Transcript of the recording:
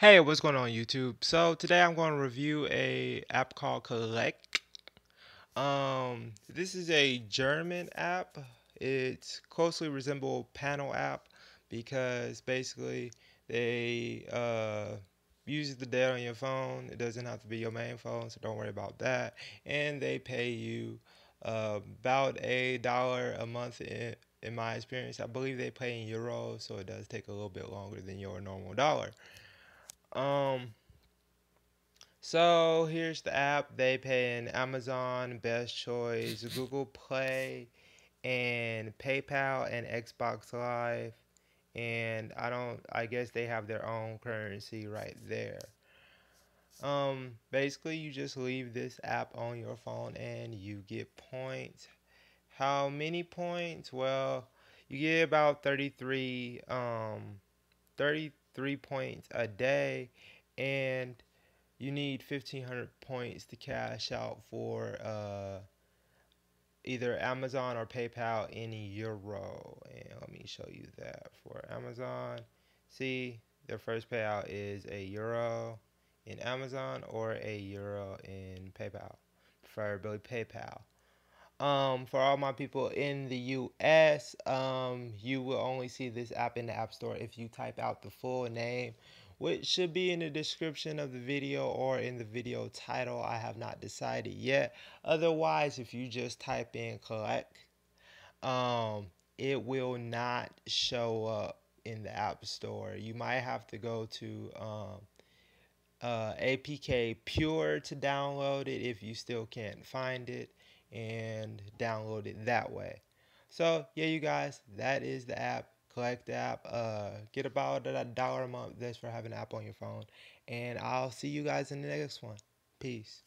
Hey, what's going on YouTube? So today I'm going to review a app called Collect. Um, this is a German app. It closely resembles Panel app because basically they uh, use the data on your phone. It doesn't have to be your main phone, so don't worry about that. And they pay you uh, about a dollar a month in, in my experience. I believe they pay in euros, so it does take a little bit longer than your normal dollar. Um, so here's the app. They pay in Amazon, Best Choice, Google Play, and PayPal and Xbox Live. And I don't I guess they have their own currency right there. Um basically you just leave this app on your phone and you get points. How many points? Well, you get about 33 um 33 points a day and you need 1500 points to cash out for uh, either Amazon or PayPal in euro. And let me show you that for Amazon. See, their first payout is a euro in Amazon or a euro in PayPal, preferably PayPal. Um, for all my people in the US, um, you will only see this app in the App Store if you type out the full name, which should be in the description of the video or in the video title. I have not decided yet. Otherwise, if you just type in collect, um, it will not show up in the App Store. You might have to go to um, uh, APK Pure to download it if you still can't find it and download it that way. So yeah, you guys, that is the app. Collect the app. Uh, get about a dollar a month. That's for having an app on your phone. And I'll see you guys in the next one. Peace.